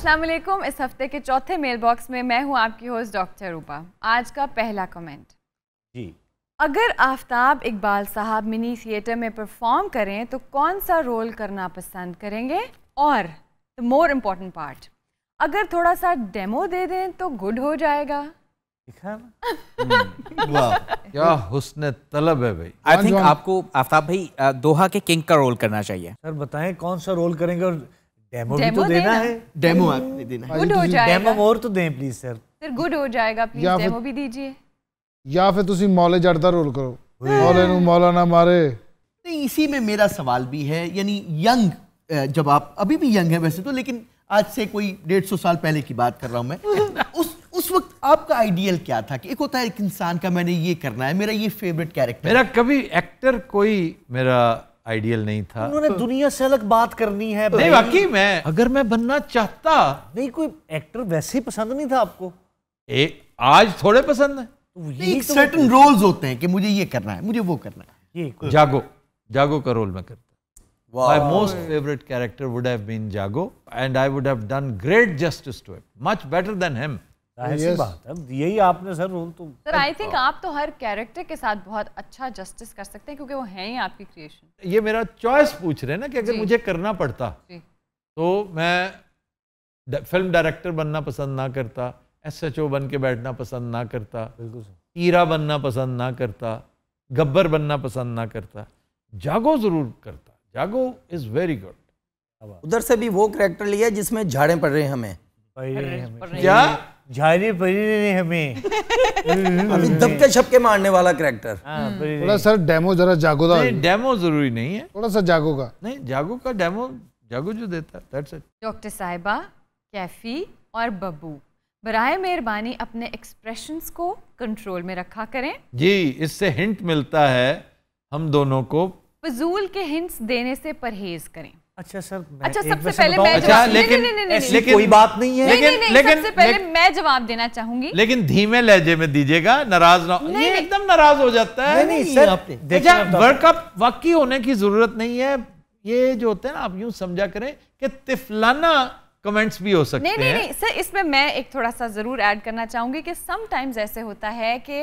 अस्सलाम इस हफ्ते के चौथे मेल बॉक्स में मैं हूं आपकी होस्ट डॉक्टर रूपा आज का पहला कमेंट जी अगर आफ्ताब इकबाल साहब मिनी थिएटर में परफॉर्म करें तो कौन सा रोल करना पसंद करेंगे और द मोर इम्पोर्टेंट पार्ट अगर थोड़ा सा डेमो दे दें तो गुड हो जाएगा हम्म। क्या हुस्न तलब है भाई आई थिंक आपको आफ्ताब भाई दोहा के किंग का रोल करना चाहिए सर बताएं कौन सा रोल करेंगे और डेमो भी तो देना है डेमो आपने देना गुड तो हो जाएगा डेमो मोर तो दें प्लीज सर सर गुड हो जाएगा प्लीज डेमो भी दीजिए या फिर तुम मौले जड़दा रोल करो मौले नु मौला ना मारे नहीं इसी में मेरा सवाल भी है यानी यंग जब आप अभी भी यंग है वैसे तो लेकिन आज से कोई डेढ़ सौ साल पहले की बात कर रहा हूं मैं उस उस वक्त आपका आइडियल क्या था कि एक होता है एक इंसान का मैंने ये करना है मेरा ये फेवरेट कैरेक्टर मेरा कभी एक्टर कोई मेरा आइडियल नहीं था उन्होंने तो, दुनिया से अलग बात करनी है नहीं वाकई मैं अगर मैं बनना चाहता नहीं कोई एक्टर वैसे ही पसंद नहीं था आपको ए, आज थोड़े पसंद है तो एक तो सर्टन रोल्स होते हैं कि मुझे ये करना है मुझे वो करना है ये जागो जागो का रोल मैं करता my most favourite character would have been Iago and I would have done great justice to it much better than him ऐसी बात है यही आपने सर रोल तो सर आई थिंक आप तो हर कैरेक्टर के साथ बहुत अच्छा जस्टिस कर सकते हैं क्योंकि वो हैं ही आपकी क्रिएशन ये मेरा चॉइस पूछ रहे हैं ना कि अगर मुझे करना पड़ता तो मैं फिल्म डायरेक्टर बनना पसंद ना करता एसएचओ बन के बैठना पसंद ना करता बिल्कुल ईरा बनना पसंद ना करता गब्बर बनना पसंद ना करता जागो जरूर करता जागो इज वेरी गुड उधर से भी वो करेक्टर लिया जिसमें झाड़े पड़ रहे हैं हमें क्या झाड़ी परी ने हमें अभी दबके छपके मारने वाला करेक्टर हाँ, थोड़ा सर डेमो जरा जागो का डेमो जरूरी नहीं है थोड़ा सा जागो का नहीं जागो का डेमो जागो जो देता दैट्स इट डॉक्टर साहिबा कैफी और बब्बू बराए मेहरबानी अपने एक्सप्रेशंस को कंट्रोल में रखा करें जी इससे हिंट मिलता है हम दोनों को फजूल के हिंट्स देने से परहेज करें अच्छा सर अच्छा सबसे पहले मैं अच्छा, अच्छा लेकिन नहीं, नहीं, नहीं, ऐसी लेकिन कोई बात नहीं है लेकिन लेकिन सबसे पहले मैं जवाब देना चाहूंगी लेकिन धीमे लहजे में दीजिएगा नाराज ना ये एकदम नाराज हो जाता है नहीं सर वर्ल्ड कप वाकई होने की जरूरत नहीं है ये जो होते हैं ना आप यूं समझा करें कि तिफलाना कमेंट्स भी हो सकते हैं नहीं नहीं सर इसमें मैं एक थोड़ा सा जरूर ऐड करना चाहूंगी कि समटाइम्स ऐसे होता है कि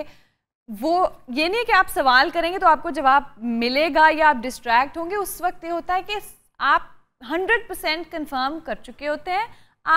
वो ये नहीं कि आप सवाल करेंगे तो आपको जवाब मिलेगा या आप डिस्ट्रैक्ट होंगे उस वक्त ये होता है कि आप 100% परसेंट कन्फर्म कर चुके होते हैं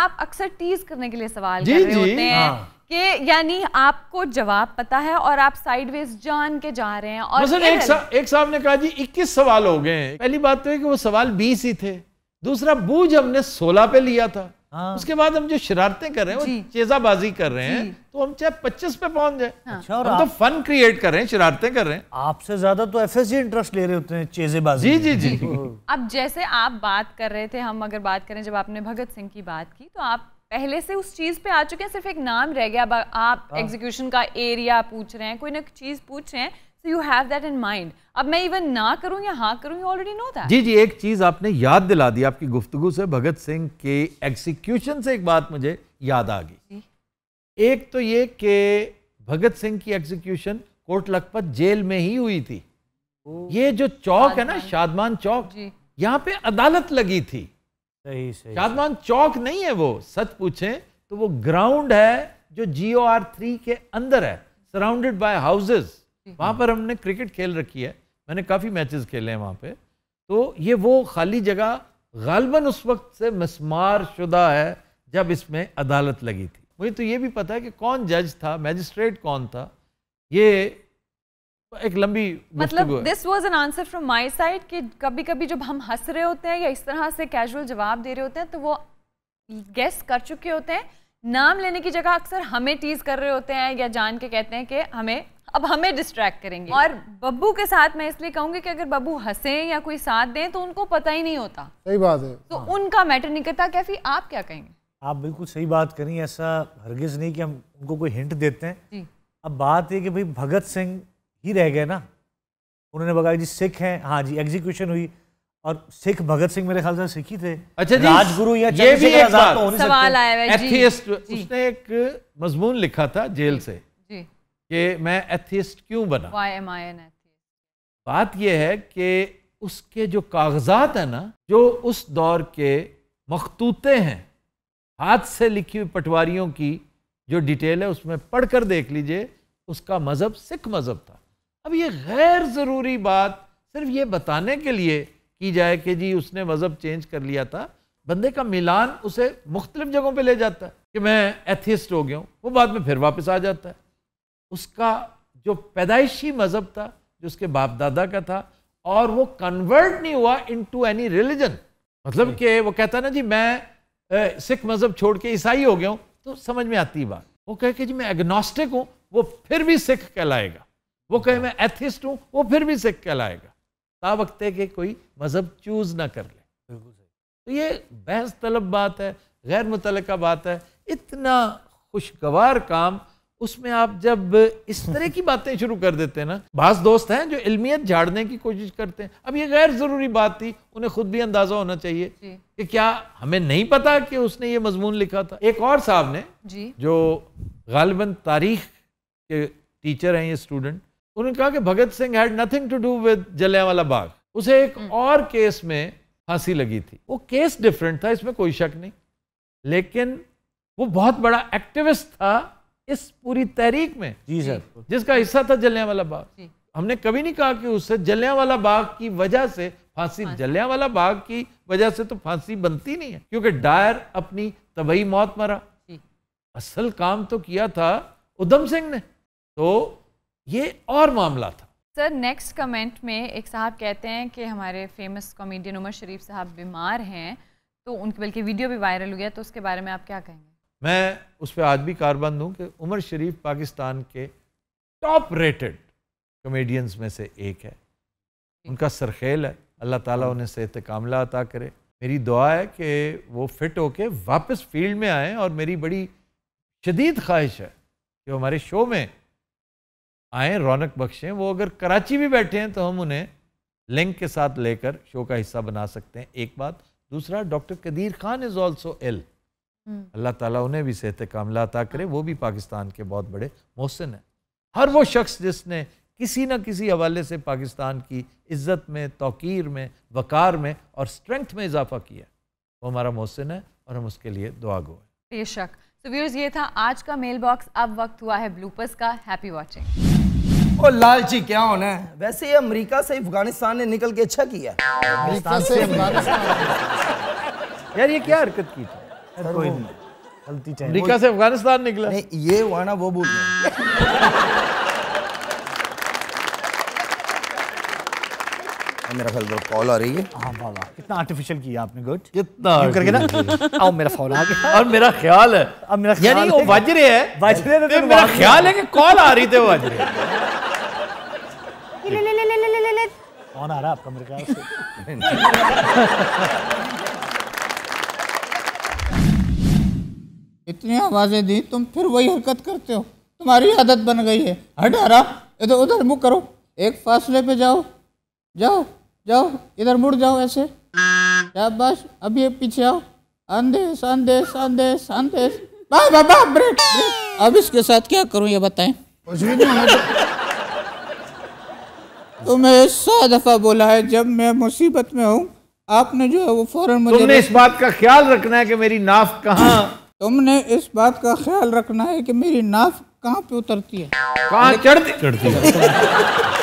आप अक्सर टीज करने के लिए सवाल जी, कर रहे जी, होते हैं हाँ। कि यानी आपको जवाब पता है और आप साइडवेज जान के जा रहे हैं और मतलब एक, सा, एक साहब ने कहा जी 21 सवाल हो गए पहली बात तो है कि वो सवाल 20 ही थे दूसरा बूझ हमने 16 पे लिया था हाँ। उसके बाद हम जो शरारतें कर रहे हैं वो चेजाबाजी कर रहे हैं तो हम चाहे पच्चीस पे पहुंच जाए हाँ। अच्छा और तो फन क्रिएट कर रहे हैं शरारतें कर रहे हैं आपसे ज्यादा तो एफ इंटरेस्ट ले रहे होते हैं चेजेबाजी जी जी जी अब जैसे आप बात कर रहे थे हम अगर बात करें जब आपने भगत सिंह की बात की तो आप पहले से उस चीज पे आ चुके हैं सिर्फ एक नाम रह गया अब आप एग्जीक्यूशन हाँ। का एरिया पूछ रहे हैं कोई ना कोई चीज पूछ रहे हैं so you have that in mind अब मैं इवन ना करूं या हाँ करूं यू ऑलरेडी नो दैट जी जी एक चीज़ आपने याद दिला दी आपकी गुफ्तगु से भगत सिंह के एग्जीक्यूशन से एक बात मुझे याद आ गई एक तो ये कि भगत सिंह की एग्जीक्यूशन कोर्ट लखपत जेल में ही हुई थी ये जो चौक है ना शादमान चौक यहाँ पे अदालत लगी थी सही सही शादमान चौक नहीं है वो सच पूछे तो वो ग्राउंड है जो जीओ आर थ्री के अंदर है सराउंडेड बाय हाउसेस वहाँ पर हमने क्रिकेट खेल रखी है मैंने काफ़ी मैचेस खेले हैं वहाँ पे तो ये वो खाली जगह गालबन उस वक्त से मसमार शुदा है जब इसमें अदालत लगी थी मुझे तो ये भी पता है कि कौन जज था मैजिस्ट्रेट कौन था ये एक लंबी मतलब this was an answer from my side कि कभी कभी जब हम हंस रहे होते हैं या इस तरह से कैजुअल जवाब दे रहे होते हैं तो वो गेस कर चुके होते हैं नाम लेने की जगह अक्सर हमें टीज कर रहे होते हैं या जान के कहते हैं कि हमें अब हमें डिस्ट्रैक्ट करेंगे और बब्बू के साथ मैं इसलिए कहूंगी कि अगर बब्बू हंसे या कोई साथ दें तो उनको पता ही नहीं होता सही बात है तो हाँ। उनका मैटर नहीं करता कैफी आप क्या कहेंगे आप बिल्कुल सही बात करी ऐसा हरगिज नहीं कि हम उनको कोई हिंट देते हैं अब बात है कि भाई भगत सिंह ही रह गए ना उन्होंने बताया जी सिख हैं हाँ जी एग्जीक्यूशन हुई और सिख भगत सिंह मेरे ख्याल से सिख ही थे अच्छा जी राजगुरु या ये भी एक तो सवाल आया है जी, उसने एक मजमून लिखा था जेल से कि मैं एथिस्ट क्यों बना Why am I an atheist? बात यह है कि उसके जो कागजात हैं ना जो उस दौर के मखतूते हैं हाथ से लिखी हुई पटवारियों की जो डिटेल है उसमें पढ़ कर देख लीजिए उसका मज़हब सिख मज़हब था अब ये गैर ज़रूरी बात सिर्फ ये बताने के लिए की जाए कि जी उसने मज़हब चेंज कर लिया था बंदे का मिलान उसे मुख्तलिफ जगहों पे ले जाता है कि मैं एथिस्ट हो गया हूँ वो बाद में फिर वापस आ जाता है उसका जो पैदाइशी मज़हब था जो उसके बाप दादा का था और वो कन्वर्ट नहीं हुआ इनटू एनी रिलीजन मतलब कि वो कहता है ना जी मैं सिख मज़हब छोड़ के ईसाई हो गया हूँ तो समझ में आती बात वो कहे कि जी मैं एग्नोस्टिक हूँ वो फिर भी सिख कहलाएगा वो कहे अच्छा। मैं एथिस्ट हूँ वो फिर भी सिख कहलाएगा ता वक्त है कि कोई मज़हब चूज़ ना कर ले तो ये बहस तलब बात है गैर मुतल बात है इतना खुशगवार काम उसमें आप जब इस तरह की बातें शुरू कर देते हैं ना बास दोस्त हैं जो इल्मियत झाड़ने की कोशिश करते हैं अब ये गैर ज़रूरी बात थी उन्हें खुद भी अंदाज़ा होना चाहिए कि क्या हमें नहीं पता कि उसने ये मजमून लिखा था एक और साहब ने जो गालिबन तारीख के टीचर हैं ये स्टूडेंट उन्होंने कहा कि Bhagat Singh had nothing to do with Jallianwala Bagh उसे एक हम्म। और केस में फांसी लगी थी वो केस डिफरेंट था इसमें कोई शक नहीं लेकिन वो बहुत बड़ा एक्टिविस्ट था इस पूरी तहरीक में जी सर जिसका हिस्सा था जलियावाला बाग हमने कभी नहीं कहा कि उससे जलियावाला बाग की वजह से फांसी जलियावाला बाग की वजह से तो फांसी बनती नहीं है क्योंकि डायर अपनी तबही मौत मरा असल काम तो किया था उधम सिंह ने तो ये और मामला था सर नेक्स्ट कमेंट में एक साहब कहते हैं कि हमारे फेमस कॉमेडियन उमर शरीफ साहब बीमार हैं तो उनके बल्कि वीडियो भी वायरल हो गया तो उसके बारे में आप क्या कहेंगे मैं उस पर आज भी कारबंद हूँ कि उमर शरीफ पाकिस्तान के टॉप रेटेड कमेडियंस में से एक है उनका सरखेल है अल्लाह ताला हाँ। उन्हें सेहत कामला अता करे मेरी दुआ है कि वो फिट होके वापस फील्ड में आए और मेरी बड़ी शदीद ख्वाहिश है कि हमारे शो में आए रौनक बख्शें वो अगर कराची भी बैठे हैं तो हम उन्हें लिंक के साथ लेकर शो का हिस्सा बना सकते हैं एक बात दूसरा doctor Qadeer Khan is also एल हम्म। अल्लाह ताला उन्हें भी सेहत कामला अता करे हाँ। वो भी पाकिस्तान के बहुत बड़े मोहसिन हैं हर वो शख्स जिसने किसी न किसी हवाले से पाकिस्तान की इज्जत में तोकीर में वक़ार में और स्ट्रेंथ में इजाफा किया वो हमारा मोहसिन है और हम उसके लिए दुआ गो हैं बेशक तो व्यूर्स ये था आज का मेल बॉक्स अब वक्त हुआ है ब्लूपर्स का हैप्पी वाचिंग और लालची क्या होना है वैसे ये अमेरिका से अफगानिस्तान ने निकल के अच्छा किया से अफगानिस्तान यार ये क्या हरकत की थी कोई नहीं गलती चाहिए अमेरिका से अफगानिस्तान निकला नहीं ये हुआ ना वो बोल मेरा ख्याल कॉल आ रही है हाँ बाबा कितना आर्टिफिशियल किया आपने गुड कितना करके ना आओ मेरा फोन आ गया और मेरा ख्याल है अब मेरा ख्याल यानी वो वजरे है वजरे तो मेरा ख्याल है कि कॉल आ रही थी वो वजरे कौन आ रहा है आपका मेरे ख्याल से इतनी आवाज़ें दी तुम फिर वही हरकत करते हो तुम्हारी आदत बन गई है हट हरा इधर उधर मुँह करो एक फासले पे जाओ जाओ जाओ इधर मुड़ जाओ ऐसे शाबाश अब ये पीछे आओ संदेश संदेश संदेश संदेश वाह वाह वाह ब्रेक ब्रेक अब इसके साथ क्या करूं ये बताएं तुम्हें सौ दफा बोला है जब मैं मुसीबत में हूँ आपने जो है वो फौरन मुझे तुमने इस बात का ख्याल रखना है कि मेरी नाफ कहाँ तुमने इस बात का ख्याल रखना है कि मेरी नाफ कहाँ पे उतरती है कहाँ चढ़ती चढ़ती है